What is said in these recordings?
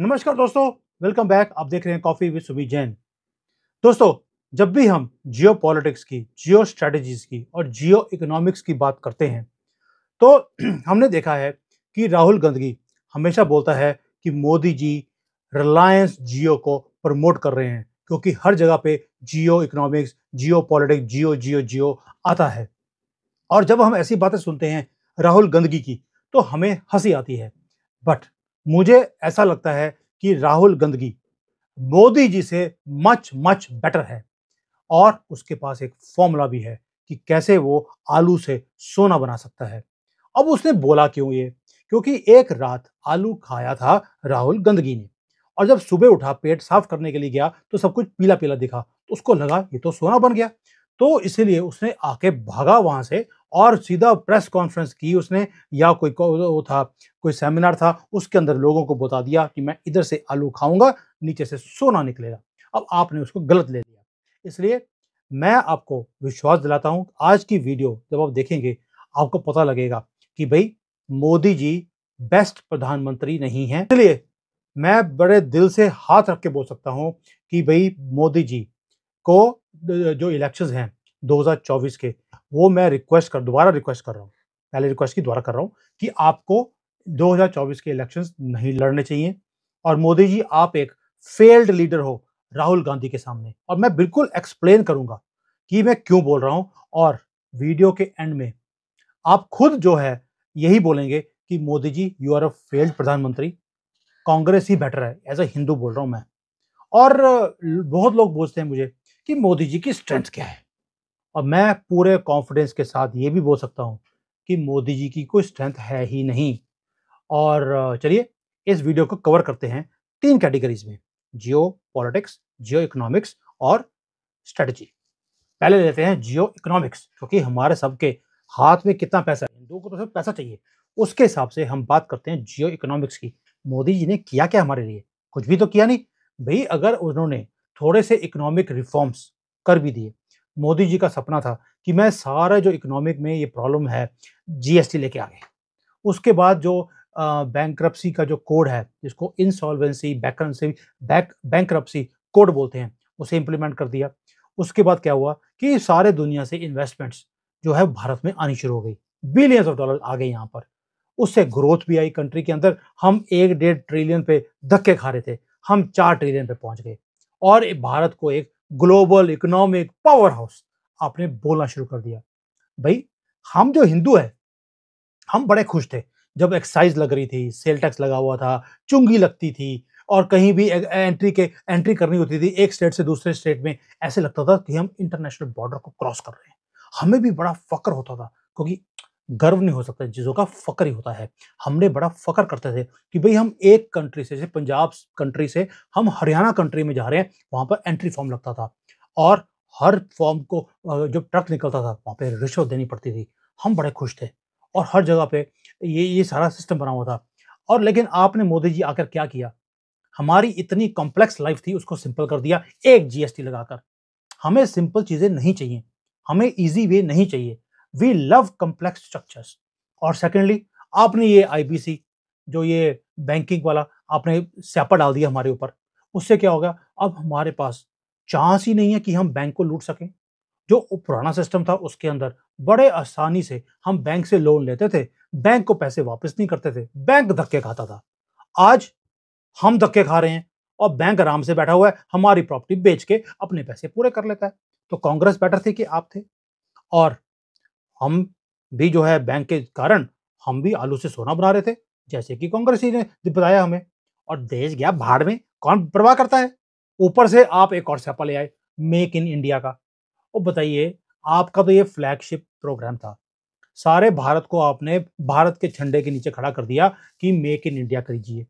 नमस्कार दोस्तों welcome back आप देख रहे हैं कॉफी विद सुमित जैन दोस्तों जब भी हम जियो पॉलिटिक्स की जियो स्ट्रेटजीज की और जियो इकोनॉमिक्स की बात करते हैं तो हमने देखा है कि राहुल गांधी हमेशा बोलता है कि मोदी जी रिलायंस जियो को प्रमोट कर रहे हैं क्योंकि हर जगह पे जियो इकोनॉमिक्स जियो पॉलिटिक्स जियो जियो जियो आता है और जब हम ऐसी बातें सुनते हैं राहुल गंदगी की तो हमें हंसी आती है बट मुझे ऐसा लगता है कि राहुल गंदगी मोदी जी से मच मच बेटर है और उसके पास एक फॉर्मूला भी है कि कैसे वो आलू से सोना बना सकता है अब उसने बोला क्यों ये क्योंकि एक रात आलू खाया था राहुल गंदगी ने और जब सुबह उठा पेट साफ करने के लिए गया तो सब कुछ पीला पीला दिखा तो उसको लगा ये तो सोना बन गया तो इसीलिए उसने आके भागा वहां से और सीधा प्रेस कॉन्फ्रेंस की उसने या कोई वो था कोई सेमिनार था उसके अंदर लोगों को बता दिया कि मैं इधर से आलू खाऊंगा नीचे से सोना निकलेगा अब आपने उसको गलत ले लिया इसलिए मैं आपको विश्वास दिलाता हूँ आज की वीडियो जब आप देखेंगे आपको पता लगेगा कि भाई मोदी जी बेस्ट प्रधानमंत्री नहीं है इसलिए मैं बड़े दिल से हाथ रख के बोल सकता हूँ कि भाई मोदी जी को जो इलेक्शंस हैं 2024 के वो मैं रिक्वेस्ट कर दोबारा रिक्वेस्ट कर रहा हूँ पहले रिक्वेस्ट की दोबारा कर रहा हूँ कि आपको 2024 के इलेक्शंस नहीं लड़ने चाहिए और मोदी जी आप एक फेल्ड लीडर हो राहुल गांधी के सामने और मैं बिल्कुल एक्सप्लेन करूंगा कि मैं क्यों बोल रहा हूं और वीडियो के एंड में आप खुद जो है यही बोलेंगे कि Modi ji you are a failed प्रधानमंत्री कांग्रेस ही बेटर है एज अ हिंदू बोल रहा हूं मैं और बहुत लोग बोलते हैं मुझे कि मोदी जी की स्ट्रेंथ क्या है और मैं पूरे कॉन्फिडेंस के साथ ये भी बोल सकता हूँ कि मोदी जी की कोई स्ट्रेंथ है ही नहीं और चलिए इस वीडियो को कवर करते हैं तीन कैटेगरीज में जियो पॉलिटिक्स जियो इकोनॉमिक्स और स्ट्रेटजी पहले लेते हैं जियो इकोनॉमिक्स क्योंकि हमारे सबके हाथ में कितना पैसा है हिंदुओं को तो सिर्फ पैसा चाहिए उसके हिसाब से हम बात करते हैं जियो इकोनॉमिक्स की मोदी जी ने किया क्या हमारे लिए कुछ भी तो किया नहीं भाई अगर उन्होंने थोड़े से इकोनॉमिक रिफॉर्म्स कर भी दिए मोदी जी का सपना था कि मैं सारे जो इकोनॉमिक में ये प्रॉब्लम है जीएसटी लेके आ गए उसके बाद जो बैंक का जो कोड है जिसको इंसॉल्वेंसी बैक बैंक कोड बोलते हैं उसे इम्प्लीमेंट कर दिया उसके बाद क्या हुआ कि सारे दुनिया से इन्वेस्टमेंट्स जो है भारत में आनी शुरू हो गई बिलियंस ऑफ डॉलर आ गए यहाँ पर उससे ग्रोथ भी आई कंट्री के अंदर हम एक डेढ़ ट्रिलियन पे धक्के खा रहे थे हम चार ट्रिलियन पे पहुंच गए और भारत को एक ग्लोबल इकोनॉमिक पावर हाउस आपने बोलना शुरू कर दिया भाई हम जो हिंदू हैं हम बड़े खुश थे जब एक्साइज लग रही थी सेल टैक्स लगा हुआ था चुंगी लगती थी और कहीं भी एंट्री के एंट्री करनी होती थी एक स्टेट से दूसरे स्टेट में ऐसे लगता था कि हम इंटरनेशनल बॉर्डर को क्रॉस कर रहे हैं हमें भी बड़ा फक्र होता था क्योंकि गर्व नहीं हो सकता चीज़ों का फ़क्र ही होता है हमने बड़ा फ़क्र करते थे कि भाई हम एक कंट्री से जैसे पंजाब कंट्री से हम हरियाणा कंट्री में जा रहे हैं वहाँ पर एंट्री फॉर्म लगता था और हर फॉर्म को जब ट्रक निकलता था वहाँ पर रिश्वत देनी पड़ती थी हम बड़े खुश थे और हर जगह पे ये ये सारा सिस्टम बना हुआ था और लेकिन आपने मोदी जी आकर क्या किया हमारी इतनी कॉम्प्लेक्स लाइफ थी उसको सिंपल कर दिया एक जीएसटी लगाकर हमें सिंपल चीज़ें नहीं चाहिए हमें इजी वे नहीं चाहिए वी लव कम्प्लेक्स स्ट्रक्चर्स और सेकेंडली आपने ये आईबीसी जो ये बैंकिंग वाला आपने स्यापा डाल दिया हमारे ऊपर उससे क्या होगा अब हमारे पास चांस ही नहीं है कि हम बैंक को लूट सकें जो पुराना सिस्टम था उसके अंदर बड़े आसानी से हम बैंक से लोन लेते थे बैंक को पैसे वापस नहीं करते थे बैंक धक्के खाता था आज हम धक्के खा रहे हैं और बैंक आराम से बैठा हुआ है हमारी प्रॉपर्टी बेच के अपने पैसे पूरे कर लेता है तो कांग्रेस बेटर थी कि आप थे और हम भी जो है बैंक के कारण हम भी आलू से सोना बना रहे थे जैसे कि कांग्रेस ने बताया हमें और देश गया भाड़ में कौन प्रवाह करता है ऊपर से आप एक और सैपा ले आए मेक इन इंडिया का और बताइए आपका तो ये फ्लैगशिप प्रोग्राम था सारे भारत को आपने भारत के झंडे के नीचे खड़ा कर दिया कि मेक इन इंडिया करीजिए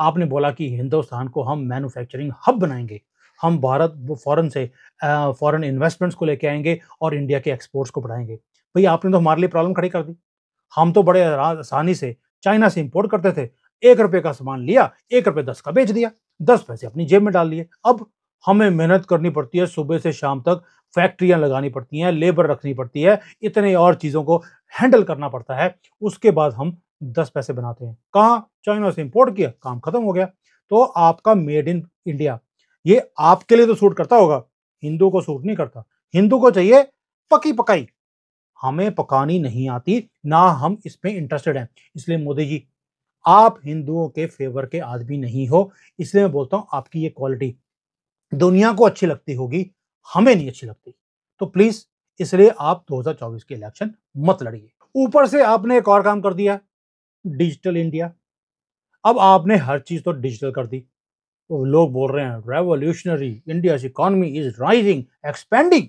आपने बोला कि हिंदुस्तान को हम मैन्युफैक्चरिंग हब बनाएंगे हम भारत फॉरेन से फॉरेन इन्वेस्टमेंट्स को लेके आएंगे और इंडिया के एक्सपोर्ट्स को बढ़ाएंगे भाई आपने तो हमारे लिए प्रॉब्लम खड़ी कर दी हम तो बड़े आसानी से चाइना से इंपोर्ट करते थे एक रुपये का सामान लिया एक रुपये दस का बेच दिया दस पैसे अपनी जेब में डाल लिए अब हमें मेहनत करनी पड़ती है सुबह से शाम तक फैक्ट्रियां लगानी पड़ती हैं लेबर रखनी पड़ती है इतने और चीज़ों को हैंडल करना पड़ता है उसके बाद हम दस पैसे बनाते हैं कहाँ चाइना से इंपोर्ट किया काम खत्म हो गया तो आपका मेड इन इंडिया ये आपके लिए तो सूट करता होगा हिंदू को सूट नहीं करता हिंदू को चाहिए पकी पकाई हमें पकानी नहीं आती ना हम इसमें इंटरेस्टेड हैं इसलिए मोदी जी आप हिंदुओं के फेवर के आदमी नहीं हो इसलिए मैं बोलता हूँ आपकी ये क्वालिटी दुनिया को अच्छी लगती होगी हमें नहीं अच्छी लगती तो प्लीज़ इसलिए आप 2024 के इलेक्शन मत लड़िए ऊपर से आपने एक और काम कर दिया डिजिटल इंडिया अब आपने हर चीज़ तो डिजिटल कर दी तो लोग बोल रहे हैं revolutionary India economy is rising expanding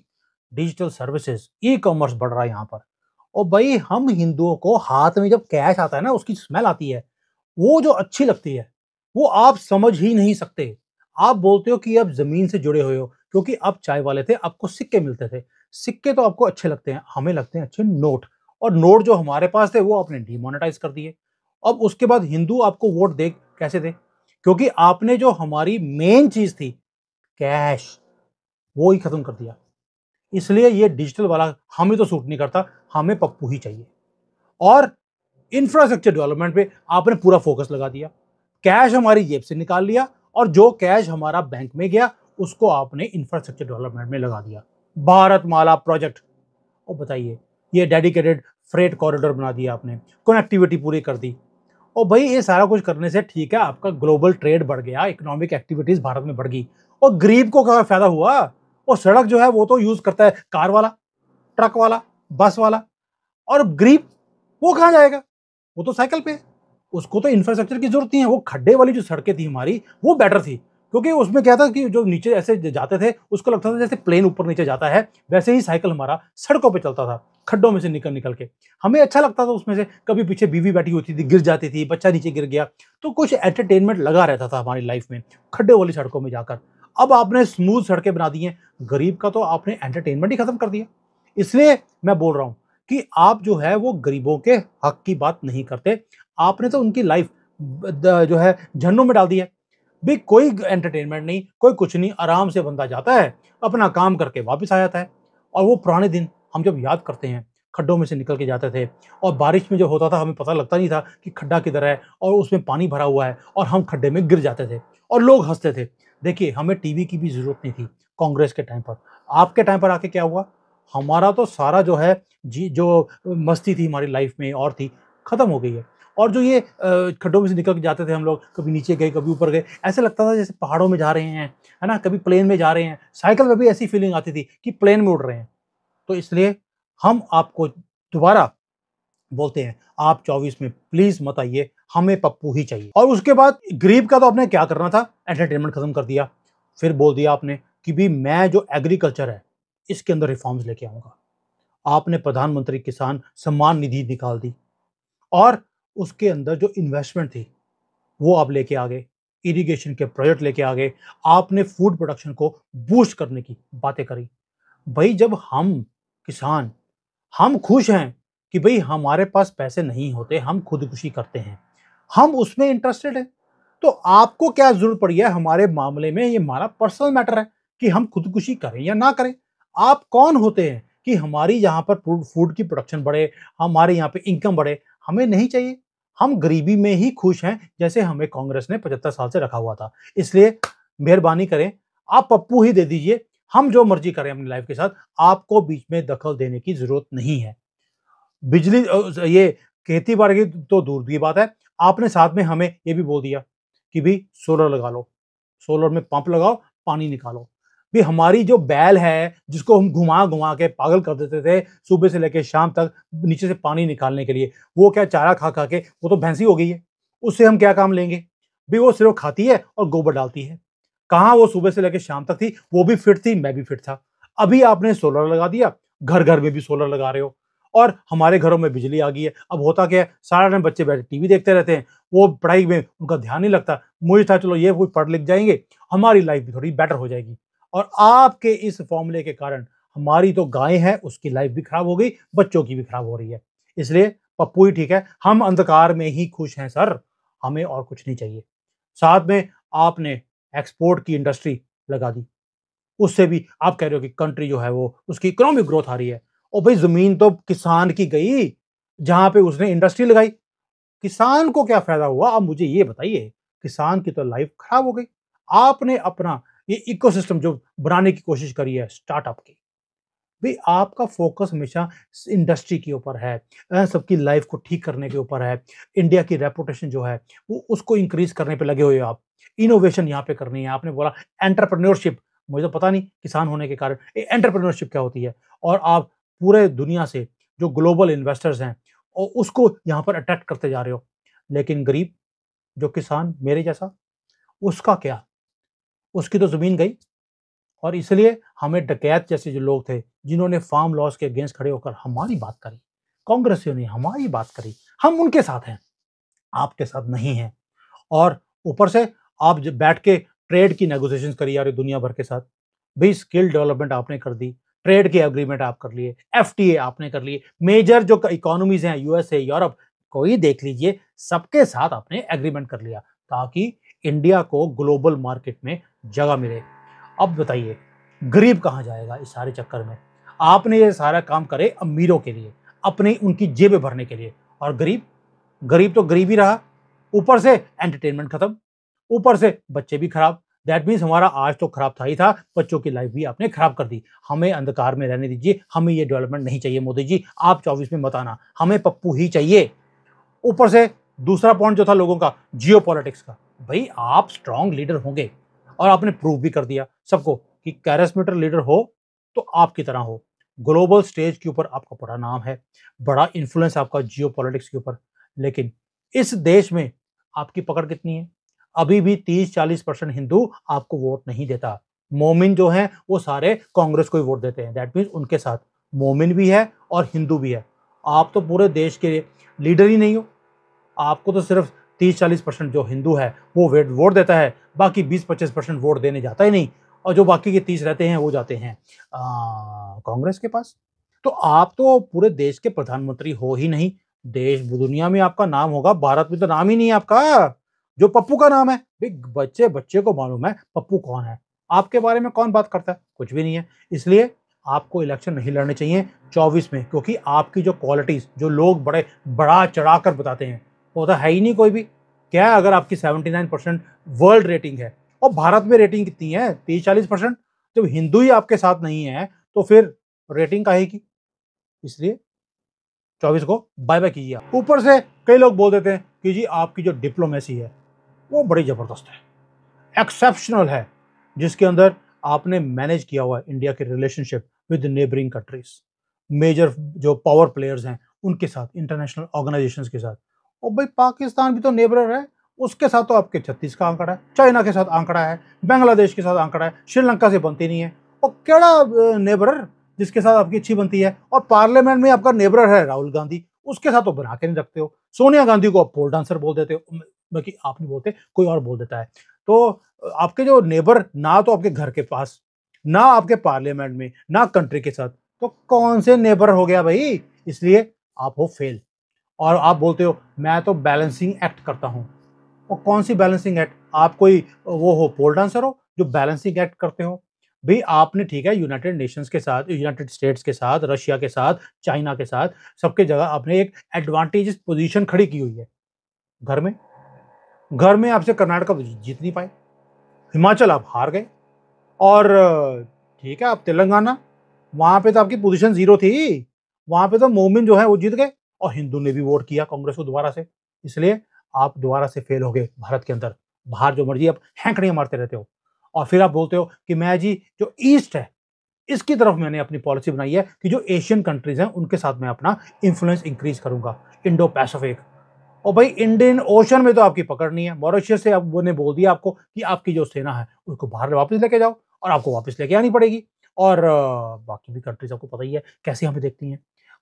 digital services ecommerce बढ़ रहा है यहाँ पर और भाई हम हिंदुओं को हाथ में जब कैश आता है ना उसकी स्मेल आती है वो जो अच्छी लगती है वो आप समझ ही नहीं सकते आप बोलते हो कि आप ज़मीन से जुड़े हुए हो क्योंकि आप चाय वाले थे आपको सिक्के मिलते थे सिक्के तो आपको अच्छे लगते हैं हमें लगते हैं अच्छे नोट और नोट जो हमारे पास थे वो आपने डिमोनेटाइज कर दिए अब उसके बाद हिंदू आपको वोट दे कैसे दे क्योंकि आपने जो हमारी मेन चीज़ थी कैश वो ही ख़त्म कर दिया इसलिए ये डिजिटल वाला हमें तो सूट नहीं करता हमें पप्पू ही चाहिए और इंफ्रास्ट्रक्चर डेवलपमेंट पे आपने पूरा फोकस लगा दिया कैश हमारी जेब से निकाल लिया और जो कैश हमारा बैंक में गया उसको आपने इंफ्रास्ट्रक्चर डेवलपमेंट में लगा दिया भारत माला प्रोजेक्ट और बताइए ये डेडिकेटेड फ्रेट कॉरिडोर बना दिया आपने कनेक्टिविटी पूरी कर दी और भाई ये सारा कुछ करने से ठीक है आपका ग्लोबल ट्रेड बढ़ गया इकोनॉमिक एक्टिविटीज़ भारत में बढ़ गई और गरीब को क्या फ़ायदा हुआ और सड़क जो है वो तो यूज करता है कार वाला ट्रक वाला बस वाला और गरीब वो कहाँ जाएगा वो तो साइकिल पे उसको तो इंफ्रास्ट्रक्चर की जरूरत नहीं है वो खड्डे वाली जो सड़कें थी हमारी वो बेटर थी क्योंकि उसमें क्या था कि जो नीचे ऐसे जाते थे उसको लगता था जैसे प्लेन ऊपर नीचे जाता है वैसे ही साइकिल हमारा सड़कों पे चलता था खड्डों में से निकल निकल के हमें अच्छा लगता था उसमें से कभी पीछे बीवी बैठी होती थी गिर जाती थी बच्चा नीचे गिर गया तो कुछ एंटरटेनमेंट लगा रहता था हमारी लाइफ में खड्डे वाली सड़कों में जाकर अब आपने स्मूथ सड़कें बना दी हैं गरीब का तो आपने एंटरटेनमेंट ही खत्म कर दिया इसलिए मैं बोल रहा हूँ कि आप जो है वो गरीबों के हक की बात नहीं करते आपने तो उनकी लाइफ जो है झंडों में डाल दी है भी कोई एंटरटेनमेंट नहीं कोई कुछ नहीं आराम से बंदा जाता है अपना काम करके वापस आ जाता है और वो पुराने दिन हम जब याद करते हैं खड्डों में से निकल के जाते थे और बारिश में जो होता था हमें पता लगता नहीं था कि खड्डा किधर है और उसमें पानी भरा हुआ है और हम खड्डे में गिर जाते थे और लोग हंसते थे देखिए हमें टीवी की भी ज़रूरत नहीं थी कांग्रेस के टाइम पर आपके टाइम पर आके क्या हुआ हमारा तो सारा जो है जी जो मस्ती थी हमारी लाइफ में और थी ख़त्म हो गई है और जो ये खड्डों में से निकल के जाते थे हम लोग कभी नीचे गए कभी ऊपर गए ऐसे लगता था जैसे पहाड़ों में जा रहे हैं है ना कभी प्लेन में जा रहे हैं साइकिल में भी ऐसी फीलिंग आती थी कि प्लेन में उड़ रहे हैं तो इसलिए हम आपको दोबारा बोलते हैं आप चौबीस में प्लीज़ मत आइए हमें पप्पू ही चाहिए और उसके बाद गरीब का तो आपने क्या करना था एंटरटेनमेंट खत्म कर दिया फिर बोल दिया आपने कि भी मैं जो एग्रीकल्चर है इसके अंदर रिफॉर्म्स लेके आऊँगा आपने प्रधानमंत्री किसान सम्मान निधि निकाल दी और उसके अंदर जो इन्वेस्टमेंट थी वो आप लेके आ गए इरिगेशन के प्रोजेक्ट लेके आ गए आपने फूड प्रोडक्शन को बूस्ट करने की बातें करी भाई जब हम किसान हम खुश हैं कि भाई हमारे पास पैसे नहीं होते हम खुदकुशी करते हैं हम उसमें इंटरेस्टेड हैं तो आपको क्या जरूरत पड़ी है हमारे मामले में ये हमारा पर्सनल मैटर है कि हम खुदकुशी करें या ना करें आप कौन होते हैं कि हमारी यहाँ पर फूड की प्रोडक्शन बढ़े हमारे यहाँ पे इनकम बढ़े हमें नहीं चाहिए हम गरीबी में ही खुश हैं जैसे हमें कांग्रेस ने पचहत्तर साल से रखा हुआ था इसलिए मेहरबानी करें आप पप्पू ही दे दीजिए हम जो मर्जी करें अपनी लाइफ के साथ आपको बीच में दखल देने की जरूरत नहीं है बिजली ये खेती बाड़ी की तो दूर की बात है आपने साथ में हमें ये भी बोल दिया कि भाई सोलर लगा लो सोलर में पंप लगाओ पानी निकालो भी हमारी जो बैल है जिसको हम घुमा घुमा के पागल कर देते थे सुबह से लेकर शाम तक नीचे से पानी निकालने के लिए वो क्या चारा खा खा के वो तो भैंसी हो गई है उससे हम क्या काम लेंगे भी वो सिर्फ खाती है और गोबर डालती है कहाँ वो सुबह से लेकर शाम तक थी वो भी फिट थी मैं भी फिट था अभी आपने सोलर लगा दिया घर घर में भी सोलर लगा रहे हो और हमारे घरों में बिजली आ गई है अब होता क्या है सारा टाइम बच्चे बैठे टीवी देखते रहते हैं वो पढ़ाई में उनका ध्यान नहीं लगता मुझे था चलो ये वो पढ़ लिख जाएंगे हमारी लाइफ भी थोड़ी बेटर हो जाएगी और आपके इस फॉर्मूले के कारण हमारी तो गाय है उसकी लाइफ भी खराब हो गई बच्चों की भी खराब हो रही है इसलिए पप्पू ही ठीक है हम अंधकार में ही खुश हैं सर हमें और कुछ नहीं चाहिए साथ में आपने एक्सपोर्ट की इंडस्ट्री लगा दी उससे भी आप कह रहे हो कि कंट्री जो है वो उसकी इकोनॉमिक ग्रोथ आ रही है और भाई जमीन तो किसान की गई जहां पे उसने इंडस्ट्री लगाई किसान को क्या फायदा हुआ आप मुझे ये बताइए किसान की तो लाइफ खराब हो गई आपने अपना ये इकोसिस्टम जो बनाने की कोशिश करी है स्टार्टअप की भी आपका फोकस हमेशा इंडस्ट्री के ऊपर है सबकी लाइफ को ठीक करने के ऊपर है इंडिया की रेपुटेशन जो है वो उसको इंक्रीज करने पे लगे हुए आप इनोवेशन यहाँ पे करनी है आपने बोला एंटरप्रेन्योरशिप मुझे तो पता नहीं किसान होने के कारण एंटरप्रेन्योरशिप क्या होती है और आप पूरे दुनिया से जो ग्लोबल इन्वेस्टर्स हैं और उसको यहाँ पर अट्रैक्ट करते जा रहे हो लेकिन गरीब जो किसान मेरे जैसा उसका क्या उसकी तो ज़मीन गई और इसलिए हमें डकैत जैसे जो लोग थे जिन्होंने फार्म लॉस के अगेंस्ट खड़े होकर हमारी बात करी कांग्रेसियों ने हमारी बात करी हम उनके साथ हैं आपके साथ नहीं हैं और ऊपर से आप बैठ के ट्रेड की नेगोशिएशन करी जा रही दुनिया भर के साथ भाई स्किल डेवलपमेंट आपने कर दी ट्रेड के एग्रीमेंट आप कर लिए एफ आपने कर लिए मेजर जो इकोनॉमीज हैं यूएसए यूरोप कोई देख लीजिए सबके साथ आपने एग्रीमेंट कर लिया ताकि इंडिया को ग्लोबल मार्केट में जगह मिले अब बताइए गरीब कहाँ जाएगा इस सारे चक्कर में आपने ये सारा काम करे अमीरों के लिए अपने उनकी जेबें भरने के लिए और गरीब गरीब तो गरीब ही रहा ऊपर से एंटरटेनमेंट खत्म ऊपर से बच्चे भी खराब दैट मीन्स हमारा आज तो खराब था ही था बच्चों की लाइफ भी आपने खराब कर दी हमें अंधकार में रहने दीजिए हमें ये डेवलपमेंट नहीं चाहिए मोदी जी आप चौबीस में मत आना हमें पप्पू ही चाहिए ऊपर से दूसरा पॉइंट जो था लोगों का जियो का भाई आप स्ट्रांग लीडर होंगे और आपने प्रूव भी कर दिया सबको कि कैरेस्मीटर लीडर हो तो आपकी तरह हो ग्लोबल स्टेज के ऊपर आपका बड़ा नाम है बड़ा इन्फ्लुएंस आपका जियो के ऊपर लेकिन इस देश में आपकी पकड़ कितनी है अभी भी तीस चालीस परसेंट हिंदू आपको वोट नहीं देता मोमिन जो है वो सारे कांग्रेस को ही वोट देते हैं दैट मीन्स उनके साथ मोमिन भी है और हिंदू भी है आप तो पूरे देश के लीडर ही नहीं हो आपको तो सिर्फ तीस चालीस परसेंट जो हिंदू है वो वेट वोट देता है बाकी बीस पच्चीस परसेंट वोट देने जाता ही नहीं और जो बाकी के तीस रहते हैं वो जाते हैं कांग्रेस के पास तो आप तो पूरे देश के प्रधानमंत्री हो ही नहीं देश दुनिया में आपका नाम होगा भारत में तो नाम ही नहीं है आपका जो पप्पू का नाम है भाई बच्चे बच्चे को मालूम है पप्पू कौन है आपके बारे में कौन बात करता है कुछ भी नहीं है इसलिए आपको इलेक्शन नहीं लड़ने चाहिए 24 में क्योंकि आपकी जो क्वालिटीज़ जो लोग बड़े बड़ा चढ़ा कर बताते हैं वो तो है ही नहीं कोई भी क्या है अगर आपकी 79 परसेंट वर्ल्ड रेटिंग है और भारत में रेटिंग कितनी है तीस चालीस परसेंट जब हिंदू ही आपके साथ नहीं है तो फिर रेटिंग काहे की इसलिए चौबीस को बाय बाय कीजिए ऊपर से कई लोग बोल देते हैं कि जी आपकी जो डिप्लोमेसी है वो बड़ी ज़बरदस्त है एक्सेप्शनल है जिसके अंदर आपने मैनेज किया हुआ है इंडिया के relationship with neighbouring countries major जो पावर प्लेयर्स हैं उनके साथ इंटरनेशनल ऑर्गेनाइजेशंस के साथ और भाई पाकिस्तान भी तो नेबरर है उसके साथ तो आपके छत्तीस का आंकड़ा है चाइना के साथ आंकड़ा है बांग्लादेश के साथ आंकड़ा है श्रीलंका से बनती नहीं है और केड़ा नेबरर जिसके साथ आपकी अच्छी बनती है और पार्लियामेंट में आपका नेबरर है राहुल गांधी उसके साथ तो बना के नहीं रखते हो सोनिया गांधी को आप पोल डांसर बोल देते हो बल्कि आप नहीं बोलते कोई और बोल देता है तो आपके जो नेबर ना तो आपके घर के पास ना आपके पार्लियामेंट में ना कंट्री के साथ तो कौन से नेबर हो गया भाई इसलिए आप हो फेल और आप बोलते हो मैं तो बैलेंसिंग एक्ट करता हूँ और तो कौन सी बैलेंसिंग एक्ट आप कोई वो हो पोल डांसर हो जो बैलेंसिंग एक्ट करते हो भाई आपने ठीक है यूनाइटेड नेशंस के साथ यूनाइटेड स्टेट्स के साथ रशिया के साथ चाइना के साथ सबके जगह आपने एक एडवांटेज पोजीशन खड़ी की हुई है घर में घर में आपसे कर्नाटक जीत नहीं पाए हिमाचल आप हार गए और ठीक है आप तेलंगाना वहाँ पे तो आपकी पोजीशन जीरो थी वहाँ पे तो मोमिन जो है वो जीत गए और हिंदू ने भी वोट किया कांग्रेस को दोबारा से इसलिए आप दोबारा से फेल हो गए भारत के अंदर बाहर जो मर्जी आप हैंकड़ियाँ मारते रहते हो और फिर आप बोलते हो कि मैं जी जो ईस्ट है इसकी तरफ मैंने अपनी पॉलिसी बनाई है कि जो एशियन कंट्रीज हैं उनके साथ मैं अपना इन्फ्लुएंस इंक्रीज करूंगा इंडो पैसिफिक और भाई इंडियन ओशन में तो आपकी पकड़ नहीं है मॉरिशियस से अब ने बोल दिया आपको कि आपकी जो सेना है उसको बाहर वापस लेके जाओ और आपको वापस लेके आनी पड़ेगी और बाकी भी कंट्रीज आपको पता ही है कैसे हमें देखती हैं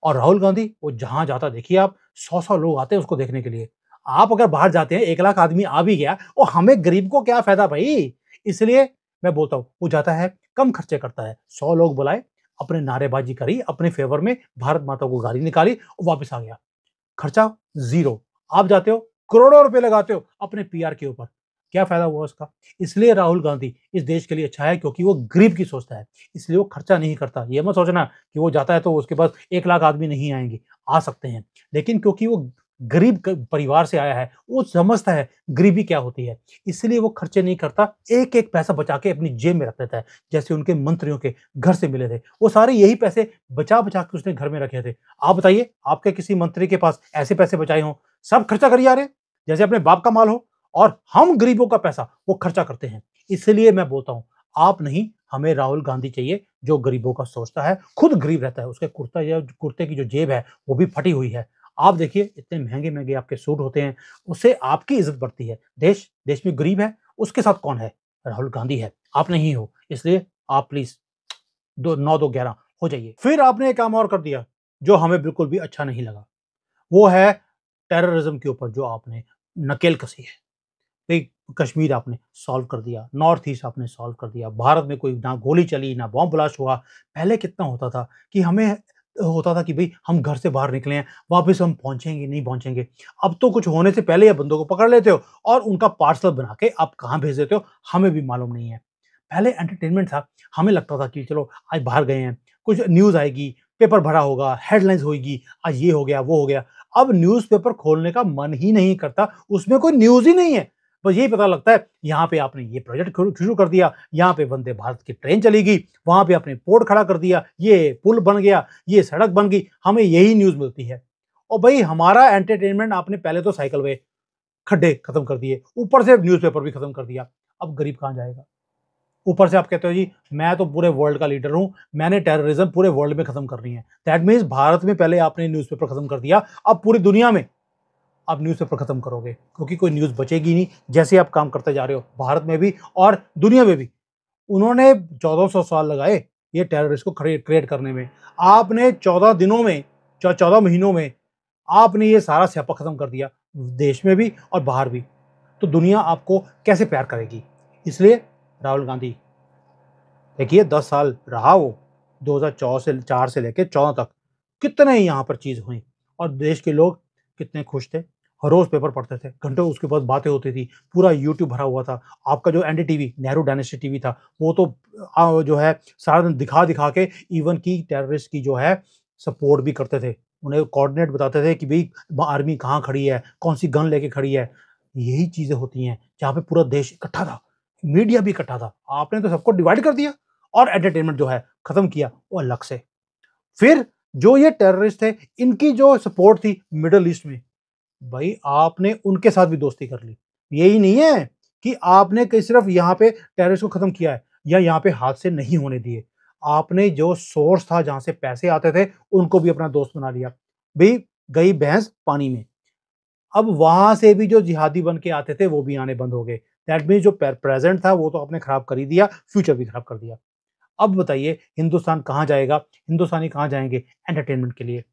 और राहुल गांधी वो जहाँ जाता देखिए आप सौ सौ लोग आते हैं उसको देखने के लिए आप अगर बाहर जाते हैं एक लाख आदमी आ भी गया और हमें गरीब को क्या फायदा भाई इसलिए मैं बोलता हूँ वो जाता है कम खर्चे करता है सौ लोग बुलाए अपने नारेबाजी करी अपने फेवर में भारत माता को गाली निकाली और वापस आ गया खर्चा जीरो आप जाते हो करोड़ों रुपए लगाते हो अपने पीआर के ऊपर क्या फायदा हुआ उसका इसलिए राहुल गांधी इस देश के लिए अच्छा है क्योंकि वो गरीब की सोचता है इसलिए वो खर्चा नहीं करता ये मत सोचना कि वो जाता है तो उसके पास एक लाख आदमी नहीं आएंगे आ सकते हैं लेकिन क्योंकि वो गरीब परिवार से आया है वो समझता है गरीबी क्या होती है इसलिए वो खर्चे नहीं करता एक एक पैसा बचा के अपनी जेब में रख देता है जैसे उनके मंत्रियों के घर से मिले थे वो सारे यही पैसे बचा बचा के उसने घर में रखे थे आप बताइए आपके किसी मंत्री के पास ऐसे पैसे बचाए हों सब खर्चा करी जा रहे जैसे अपने बाप का माल हो और हम गरीबों का पैसा वो खर्चा करते हैं इसलिए मैं बोलता हूँ आप नहीं हमें राहुल गांधी चाहिए जो गरीबों का सोचता है खुद गरीब रहता है उसके कुर्ता या कुर्ते की जो जेब है वो भी फटी हुई है आप देखिए इतने महंगे महंगे आपके सूट होते हैं उससे आपकी इज्जत बढ़ती है देश देश में गरीब है उसके साथ कौन है राहुल गांधी है आप नहीं हो इसलिए आप प्लीज दो नौ दो ग्यारह हो जाइए फिर आपने एक काम और कर दिया जो हमें बिल्कुल भी अच्छा नहीं लगा वो है टेररिज्म के ऊपर जो आपने नकेल कसी है भाई कश्मीर आपने सॉल्व कर दिया नॉर्थ ईस्ट आपने सॉल्व कर दिया भारत में कोई ना गोली चली ना बॉम्ब ब्लास्ट हुआ पहले कितना होता था कि हमें होता था कि भाई हम घर से बाहर निकले हैं वापस हम पहुंचेंगे नहीं पहुंचेंगे अब तो कुछ होने से पहले ही बंदों को पकड़ लेते हो और उनका पार्सल बना के आप कहाँ भेज देते हो हमें भी मालूम नहीं है पहले एंटरटेनमेंट था हमें लगता था कि चलो आज बाहर गए हैं कुछ न्यूज़ आएगी पेपर भरा होगा हेडलाइंस होगी आज ये हो गया वो हो गया अब न्यूज़पेपर खोलने का मन ही नहीं करता उसमें कोई न्यूज़ ही नहीं है बस यही पता लगता है यहाँ पे आपने ये प्रोजेक्ट शुरू कर दिया यहाँ पे वंदे भारत की ट्रेन चली गई वहाँ पे आपने पोर्ट खड़ा कर दिया ये पुल बन गया ये सड़क बन गई हमें यही न्यूज़ मिलती है और भाई हमारा एंटरटेनमेंट आपने पहले तो साइकिल वे खड्डे खत्म कर दिए ऊपर से पेपर भी खत्म कर दिया अब गरीब कहाँ जाएगा ऊपर से आप कहते हो जी मैं तो पूरे वर्ल्ड का लीडर हूँ मैंने टेररिज्म पूरे वर्ल्ड में खत्म करनी है दैट मीन्स भारत में पहले आपने न्यूज़पेपर खत्म कर दिया अब पूरी दुनिया में आप न्यूज़पेपर ख़त्म करोगे क्योंकि कोई न्यूज़ बचेगी नहीं जैसे आप काम करते जा रहे हो भारत में भी और दुनिया में भी उन्होंने चौदह साल लगाए ये टेररिस्ट को क्रिएट करने में आपने चौदह दिनों में चौदह महीनों में आपने ये सारा स्यापा ख़त्म कर दिया देश में भी और बाहर भी तो दुनिया आपको कैसे प्यार करेगी इसलिए राहुल गांधी देखिए दस साल रहा वो दो हज़ार से चार से लेकर चौदह तक कितने यहाँ पर चीज़ हुई और देश के लोग कितने खुश थे हर रोज़ पेपर पढ़ते थे घंटों उसके बाद बातें होती थी पूरा यूट्यूब भरा हुआ था आपका जो N D Nehru dynasty TV था वो तो आ, जो है सारा दिन दिखा दिखा के इवन की टेररिस्ट की जो है सपोर्ट भी करते थे उन्हें कोऑर्डिनेट बताते थे कि भाई आर्मी कहाँ खड़ी है कौन सी गन लेके खड़ी है यही चीज़ें होती हैं जहाँ पे पूरा देश इकट्ठा था मीडिया भी इकट्ठा था आपने तो सबको डिवाइड कर दिया और एंटरटेनमेंट जो है खत्म किया वो अलग से फिर जो ये टेररिस्ट थे इनकी जो सपोर्ट थी मिडल ईस्ट में भाई आपने उनके साथ भी दोस्ती कर ली यही नहीं है कि आपने कि सिर्फ यहाँ पे टेररिस्ट को ख़त्म किया है या यहाँ पे हाथ से नहीं होने दिए आपने जो सोर्स था जहां से पैसे आते थे उनको भी अपना दोस्त बना लिया भाई गई भैंस पानी में अब वहां से भी जो जिहादी बन के आते थे वो भी आने बंद हो गए दैट मीन जो प्रेजेंट था वो तो आपने खराब कर ही दिया फ्यूचर भी खराब कर दिया अब बताइए हिंदुस्तान कहाँ जाएगा हिंदुस्तानी कहाँ जाएंगे एंटरटेनमेंट के लिए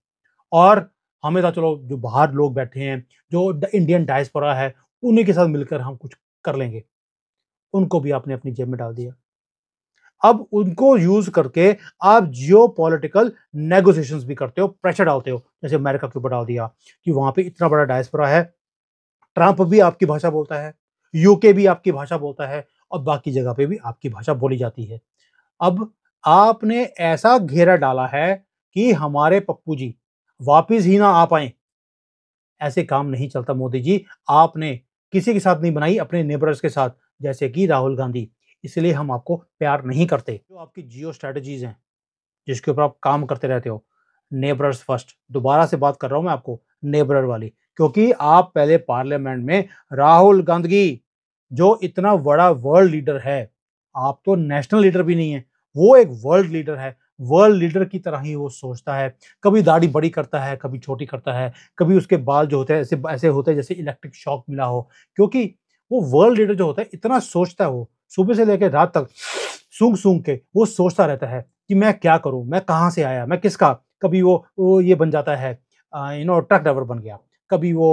और हमें तो चलो जो बाहर लोग बैठे हैं जो इंडियन डायस्पोरा है उन्हीं के साथ मिलकर हम कुछ कर लेंगे उनको भी आपने अपनी जेब में डाल दिया अब उनको यूज करके आप जियो पॉलिटिकल नेगोशिएशन भी करते हो प्रेशर डालते हो जैसे अमेरिका के ऊपर डाल दिया कि वहां पे इतना बड़ा डायस्पोरा है ट्रंप भी आपकी भाषा बोलता है यूके भी आपकी भाषा बोलता है और बाकी जगह पे भी आपकी भाषा बोली जाती है अब आपने ऐसा घेरा डाला है कि हमारे पप्पू जी वापिस ही ना आ पाए ऐसे काम नहीं चलता मोदी जी आपने किसी के साथ नहीं बनाई अपने नेबर्स के साथ जैसे कि राहुल गांधी इसलिए हम आपको प्यार नहीं करते जो आपकी जियो स्ट्रेटजीज हैं जिसके ऊपर आप काम करते रहते हो नेबरर्स फर्स्ट दोबारा से बात कर रहा हूँ मैं आपको नेबरर वाली क्योंकि आप पहले पार्लियामेंट में राहुल गांधी जो इतना बड़ा वर्ल्ड लीडर है आप तो नेशनल लीडर भी नहीं है वो एक वर्ल्ड लीडर है वर्ल्ड लीडर की तरह ही वो सोचता है कभी दाढ़ी बड़ी करता है कभी छोटी करता है कभी उसके बाल जो होते हैं ऐसे ऐसे होते हैं जैसे इलेक्ट्रिक शॉक मिला हो क्योंकि वो वर्ल्ड लीडर जो होता है इतना सोचता है वो सुबह से लेकर रात तक सूंघ सूंघ के वो सोचता रहता है कि मैं क्या करूं मैं कहाँ से आया मैं किसका कभी वो, वो ये बन जाता है यू नो ट्रक ड्राइवर बन गया कभी वो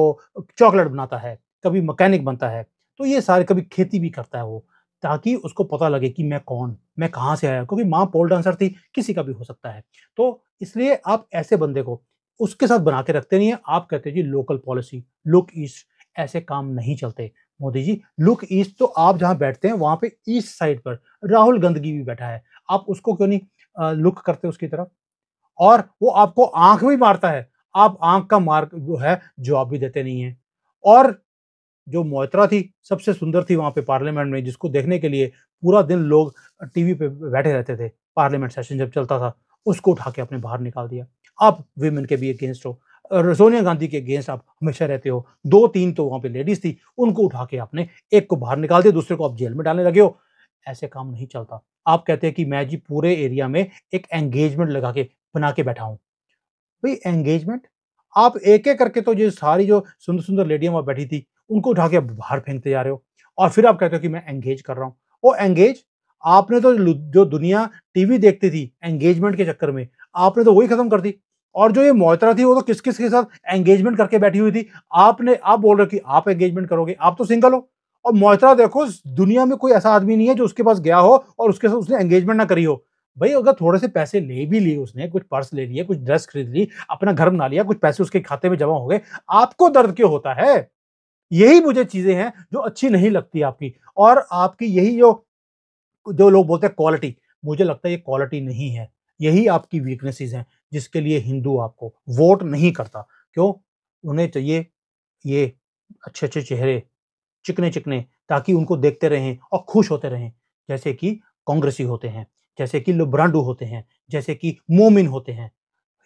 चॉकलेट बनाता है कभी मकैनिक बनता है तो ये सारे कभी खेती भी करता है वो ताकि उसको पता लगे कि मैं कौन मैं कहाँ से आया क्योंकि माँ पोल डांसर थी किसी का भी हो सकता है तो इसलिए आप ऐसे बंदे को उसके साथ बना के रखते नहीं है आप कहते जी लोकल पॉलिसी लुक ईस्ट ऐसे काम नहीं चलते मोदी जी लुक ईस्ट तो आप जहाँ बैठते हैं वहाँ पे ईस्ट साइड पर राहुल गंदगी भी बैठा है आप उसको क्यों नहीं लुक करते उसकी तरफ और वो आपको आंख भी मारता है आप आंख का मार्क जो है जवाब भी देते नहीं है और जो मोहतरा थी सबसे सुंदर थी वहां पे पार्लियामेंट में जिसको देखने के लिए पूरा दिन लोग टीवी पे बैठे रहते थे पार्लियामेंट सेशन जब चलता था उसको उठा के अपने बाहर निकाल दिया आप वीमेन के भी अगेंस्ट हो सोनिया गांधी के अगेंस्ट आप हमेशा रहते हो दो तीन तो वहां पे लेडीज थी उनको उठा के आपने एक को बाहर निकाल दिया दूसरे को आप जेल में डालने लगे हो ऐसे काम नहीं चलता आप कहते हैं कि मैं जी पूरे एरिया में एक एंगेजमेंट लगा के बना के बैठा हूं भाई एंगेजमेंट आप एक एक करके तो जो सारी जो सुंदर सुंदर लेडियां वहां बैठी थी उनको उठा के बाहर फेंकते जा रहे हो और फिर आप कहते हो कि मैं एंगेज कर रहा हूँ वो एंगेज आपने तो जो दुनिया टीवी देखती थी एंगेजमेंट के चक्कर में आपने तो वही खत्म कर दी और जो ये मोहतरा थी वो तो किस किस के साथ एंगेजमेंट करके बैठी हुई थी आपने आप बोल रहे हो कि आप एंगेजमेंट करोगे आप तो सिंगल हो और मोहतरा देखो दुनिया में कोई ऐसा आदमी नहीं है जो उसके पास गया हो और उसके साथ उसने एंगेजमेंट ना करी हो भाई अगर थोड़े से पैसे ले भी लिए उसने कुछ पर्स ले लिए कुछ ड्रेस खरीद ली अपना घर बना लिया कुछ पैसे उसके खाते में जमा हो गए आपको दर्द क्यों होता है यही मुझे चीजें हैं जो अच्छी नहीं लगती आपकी और आपकी यही जो जो लोग बोलते हैं क्वालिटी मुझे लगता है ये क्वालिटी नहीं है यही आपकी वीकनेसेस हैं जिसके लिए हिंदू आपको वोट नहीं करता क्यों उन्हें चाहिए ये अच्छे अच्छे चेहरे चिकने चिकने ताकि उनको देखते रहें और खुश होते रहें जैसे कि कांग्रेसी होते हैं जैसे कि लुब्रांडू होते हैं जैसे कि मोमिन होते हैं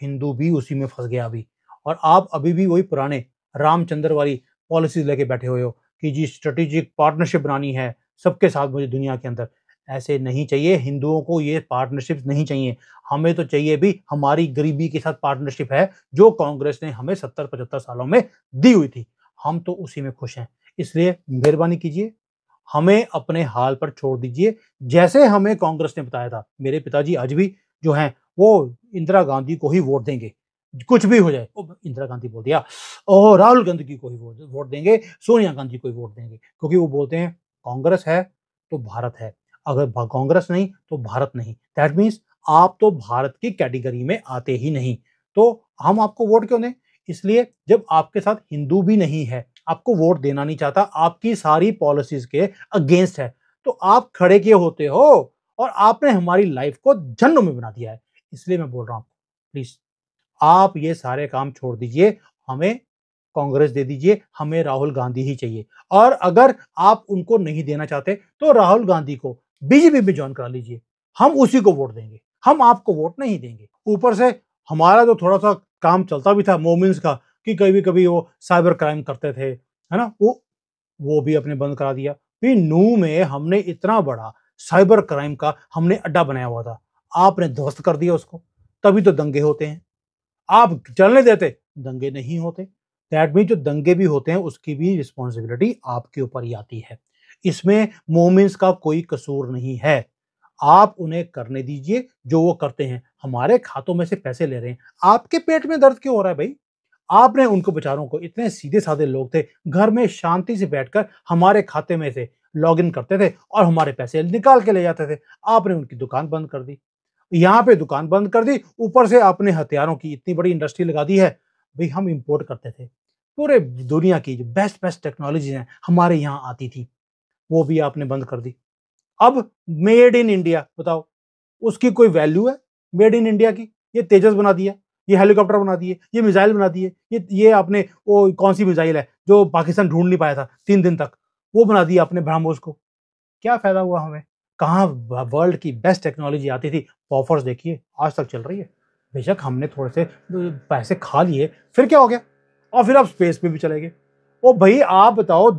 हिंदू भी उसी में फंस गया अभी और आप अभी भी वही पुराने रामचंद्र वाली पॉलिसीज लेके बैठे हुए हो कि जी स्ट्रेटेजिक पार्टनरशिप बनानी है सबके साथ मुझे दुनिया के अंदर ऐसे नहीं चाहिए हिंदुओं को ये पार्टनरशिप नहीं चाहिए हमें तो चाहिए भी हमारी गरीबी के साथ पार्टनरशिप है जो कांग्रेस ने हमें सत्तर पचहत्तर सालों में दी हुई थी हम तो उसी में खुश हैं इसलिए मेहरबानी कीजिए हमें अपने हाल पर छोड़ दीजिए जैसे हमें कांग्रेस ने बताया था मेरे पिताजी आज भी जो हैं वो इंदिरा गांधी को ही वोट देंगे कुछ भी हो जाए इंदिरा गांधी बोल दिया और राहुल गांधी की को ही वोट देंगे सोनिया गांधी को ही वोट देंगे क्योंकि वो बोलते हैं कांग्रेस है तो भारत है अगर कांग्रेस नहीं तो भारत नहीं दैट मीन्स आप तो भारत की कैटेगरी में आते ही नहीं तो हम आपको वोट क्यों दें इसलिए जब आपके साथ हिंदू भी नहीं है आपको वोट देना नहीं चाहता आपकी सारी पॉलिसीज के अगेंस्ट है तो आप खड़े किए होते हो और आपने हमारी लाइफ को जन्म में बना दिया है इसलिए मैं बोल रहा हूं प्लीज आप ये सारे काम छोड़ दीजिए हमें कांग्रेस दे दीजिए हमें राहुल गांधी ही चाहिए और अगर आप उनको नहीं देना चाहते तो राहुल गांधी को बीजेपी में ज्वाइन करा लीजिए हम उसी को वोट देंगे हम आपको वोट नहीं देंगे ऊपर से हमारा जो थोड़ा सा काम चलता भी था मोमेंट्स का कि कभी कभी वो साइबर क्राइम करते थे है ना वो वो भी अपने बंद करा दिया फिर नू में हमने इतना बड़ा साइबर क्राइम का हमने अड्डा बनाया हुआ था आपने ध्वस्त कर दिया उसको तभी तो दंगे होते हैं आप चलने देते दंगे नहीं होते दैट मीन जो दंगे भी होते हैं उसकी भी रिस्पॉन्सिबिलिटी आपके ऊपर ही आती है इसमें मोमेंट्स का कोई कसूर नहीं है आप उन्हें करने दीजिए जो वो करते हैं हमारे खातों में से पैसे ले रहे हैं आपके पेट में दर्द क्यों हो रहा है भाई आपने उनको बेचारों को इतने सीधे साधे लोग थे घर में शांति से बैठकर हमारे खाते में से लॉग इन करते थे और हमारे पैसे निकाल के ले जाते थे आपने उनकी दुकान बंद कर दी यहाँ पे दुकान बंद कर दी ऊपर से आपने हथियारों की इतनी बड़ी इंडस्ट्री लगा दी है भाई हम इम्पोर्ट करते थे पूरे दुनिया की जो बेस्ट बेस्ट टेक्नोलॉजी हैं हमारे यहाँ आती थी वो भी आपने बंद कर दी अब मेड इन इंडिया बताओ उसकी कोई वैल्यू है मेड इन इंडिया की ये तेजस बना दिया ये हेलीकॉप्टर बना दिए ये मिसाइल बना दिए ये ये आपने वो कौन सी मिसाइल है जो पाकिस्तान ढूंढ नहीं पाया था तीन दिन तक वो बना दिया आपने ब्रह्मोस को क्या फ़ायदा हुआ हमें कहाँ वर्ल्ड की बेस्ट टेक्नोलॉजी आती थी ऑफर्स देखिए आज तक चल रही है बेशक हमने थोड़े से पैसे खा लिए फिर क्या हो गया और फिर आप स्पेस में भी चले गए ओ भाई आप बताओ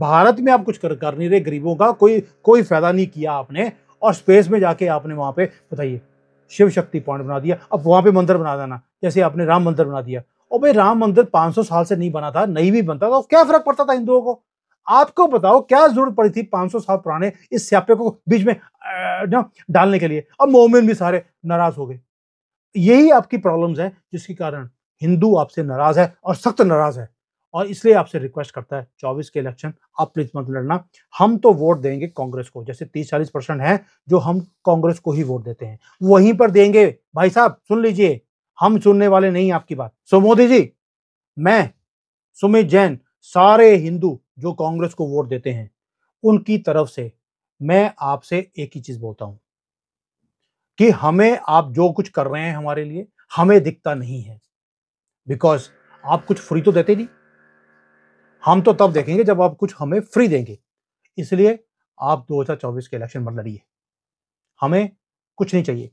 भारत में आप कुछ कर, कर नहीं रहे गरीबों का कोई कोई फ़ायदा नहीं किया आपने और स्पेस में जाके आपने वहाँ पे बताइए शिव शक्ति पॉइंट बना दिया अब वहाँ पे मंदिर बना देना जैसे आपने राम मंदिर बना दिया और भाई राम मंदिर 500 साल से नहीं बना था नहीं भी बनता था क्या फर्क पड़ता था हिंदुओं को आपको बताओ क्या जरूरत पड़ी थी 500 साल पुराने इस स्यापे को बीच में ना डालने के लिए अब मोमिन भी सारे नाराज हो गए यही आपकी प्रॉब्लम्स है जिसके कारण हिंदू आपसे नाराज है और सख्त नाराज है और इसलिए आपसे रिक्वेस्ट करता है चौबीस के इलेक्शन आप प्लीज मत लड़ना हम तो वोट देंगे कांग्रेस को जैसे तीस चालीस परसेंट है जो हम कांग्रेस को ही वोट देते हैं वहीं पर देंगे भाई साहब सुन लीजिए हम सुनने वाले नहीं आपकी बात सो मोदी जी मैं सुमित जैन सारे हिंदू जो कांग्रेस को वोट देते हैं उनकी तरफ से मैं आपसे एक ही चीज बोलता हूं कि हमें आप जो कुछ कर रहे हैं हमारे लिए हमें दिखता नहीं है बिकॉज आप कुछ फ्री तो देते नहीं हम तो तब देखेंगे जब आप कुछ हमें फ्री देंगे इसलिए आप 2024 के इलेक्शन मत लड़िए हमें कुछ नहीं चाहिए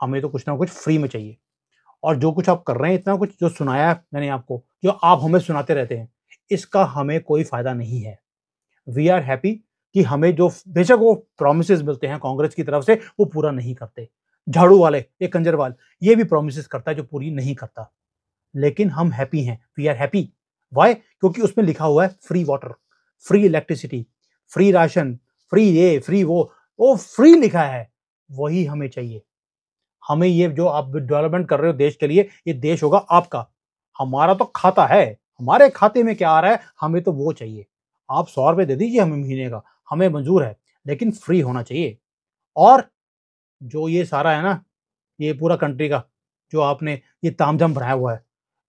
हमें तो कुछ ना कुछ फ्री में चाहिए और जो कुछ आप कर रहे हैं इतना कुछ जो सुनाया मैंने आपको जो आप हमें सुनाते रहते हैं इसका हमें कोई फ़ायदा नहीं है वी आर हैप्पी कि हमें जो बेशक वो प्रोमिस मिलते हैं कांग्रेस की तरफ से वो पूरा नहीं करते झाड़ू वाले ये कंजरवाल ये भी प्रोमिस करता है जो पूरी नहीं करता लेकिन हम हैप्पी हैं वी आर हैप्पी वाई क्योंकि उसमें लिखा हुआ है free water free electricity free ration free ये फ्री वो वो फ्री लिखा है वही हमें चाहिए हमें ये जो आप डेवलपमेंट कर रहे हो देश के लिए ये देश होगा आपका हमारा तो खाता है हमारे खाते में क्या आ रहा है हमें तो वो चाहिए आप सौ रुपये दे दीजिए हमें महीने का हमें मंजूर है लेकिन फ्री होना चाहिए और जो ये सारा है ना ये पूरा कंट्री का जो आपने ये ताम झाम बनाया हुआ है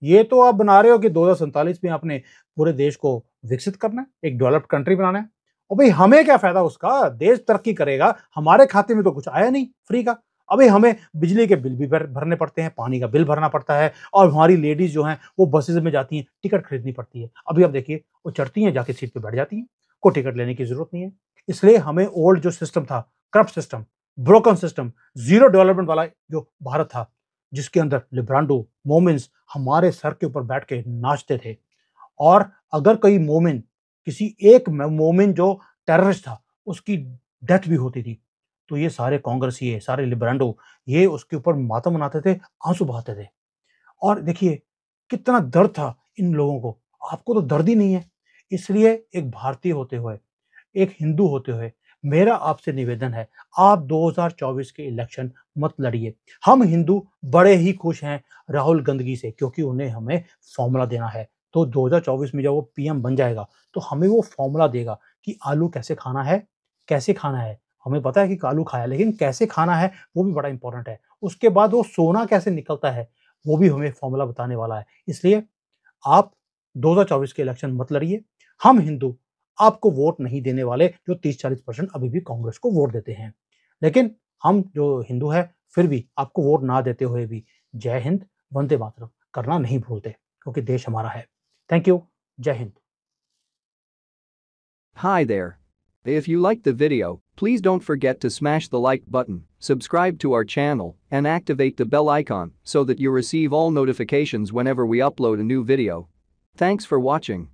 ये तो आप बना रहे हो कि दो में आपने पूरे देश को विकसित करना है एक डेवलप्ड कंट्री बनाना है और भाई हमें क्या फ़ायदा उसका देश तरक्की करेगा हमारे खाते में तो कुछ आया नहीं फ्री का अभी हमें बिजली के बिल भी भरने पड़ते हैं पानी का बिल भरना पड़ता है और हमारी लेडीज़ जो हैं वो बसेज में जाती हैं टिकट खरीदनी पड़ती है अभी आप देखिए वो चढ़ती हैं जाके सीट पर बैठ जाती हैं को टिकट लेने की ज़रूरत नहीं है इसलिए हमें ओल्ड जो सिस्टम था corrupt system broken system zero development वाला जो भारत था जिसके अंदर लिब्रांडो मोमेंट्स हमारे सर के ऊपर बैठ के नाचते थे और अगर कोई मोमिन किसी एक मोमिन जो टेररिस्ट था उसकी डेथ भी होती थी तो ये सारे कांग्रेसी ये सारे लिब्रांडो ये उसके ऊपर मातम मनाते थे आंसू बहाते थे और देखिए कितना दर्द था इन लोगों को आपको तो दर्द ही नहीं है इसलिए एक भारतीय होते हुए एक हिंदू होते हुए मेरा आपसे निवेदन है आप 2024 के इलेक्शन मत लड़िए हम हिंदू बड़े ही खुश हैं राहुल गंदगी से क्योंकि उन्हें हमें फॉर्मूला देना है तो 2024 में जब वो पीएम बन जाएगा तो हमें वो फॉर्मूला देगा कि आलू कैसे खाना है कैसे खाना है हमें पता है कि कालू खाया लेकिन कैसे खाना है वो भी बड़ा इंपॉर्टेंट है उसके बाद वो सोना कैसे निकलता है वो भी हमें फॉर्मूला बताने वाला है इसलिए आप 2024 के इलेक्शन मत लड़िए हम हिंदू आपको वोट नहीं देने वाले जो 30-40 परसेंट अभी भी कांग्रेस को वोट देते हैं लेकिन हम जो हिंदू है फिर भी आपको वोट ना देते हुए भी जय हिंद वंदे मातरम करना नहीं भूलते क्योंकि देश हमारा है थैंक यू जय हिंद Hi there. If you like the Please don't forget to smash the like button, subscribe to our channel, and activate the bell icon so that you receive all notifications whenever we upload a new video. Thanks for watching.